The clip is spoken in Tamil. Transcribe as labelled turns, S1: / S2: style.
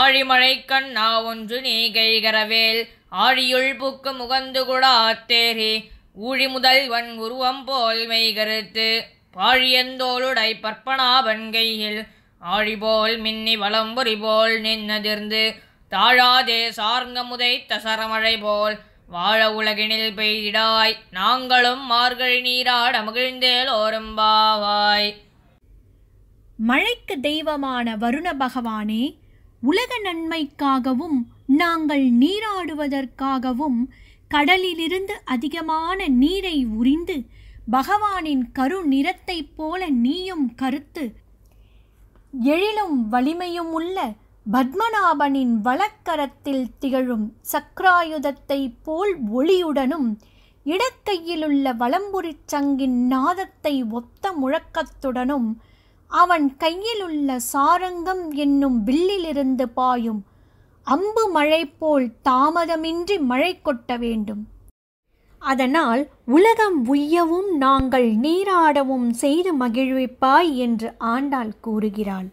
S1: ஆழிமழை நா ஒன்று நீ கைகரவேல் ஆழியுள் புக்கு முகந்து கூட ஊழி முதல் வன் உருவம் போல் மெய்கருத்து பாழியந்தோளுடை பற்பனாவன் கையில் ஆழிபோல் மின்னி வளம்புரி போல் நின்னதிர்ந்து தாழாதே சார்ந்த முதை தசரமழை போல் வாழ உலகினில் பெய்திடாய் நாங்களும் மார்கழி நீராட மகிழ்ந்தேல் ஓரும்பாவாய்
S2: மழைக்கு தெய்வமான வருண பகவானே உலக நன்மைக்காகவும் நாங்கள் நீராடுவதற்காகவும் கடலிலிருந்து அதிகமான நீரை உறிந்து பகவானின் கரு நிறத்தைப் போல நீயும் கருத்து எழிலும் வலிமையும் உள்ள பத்மநாபனின் வழக்கரத்தில் திகழும் சக்ராயுதத்தைப் போல் ஒளியுடனும் இடக்கையிலுள்ள வலம்புரிச் சங்கின் நாதத்தை ஒத்த முழக்கத்துடனும் அவன் கையிலுள்ள சாரங்கம் என்னும் வில்லிலிருந்து பாயும் அம்பு மழை போல் தாமதமின்றி மழை கொட்ட வேண்டும் அதனால் உலகம் உய்யவும் நாங்கள் நீராடவும் செய்து மகிழ்விப்பாய் என்று ஆண்டாள் கூறுகிறாள்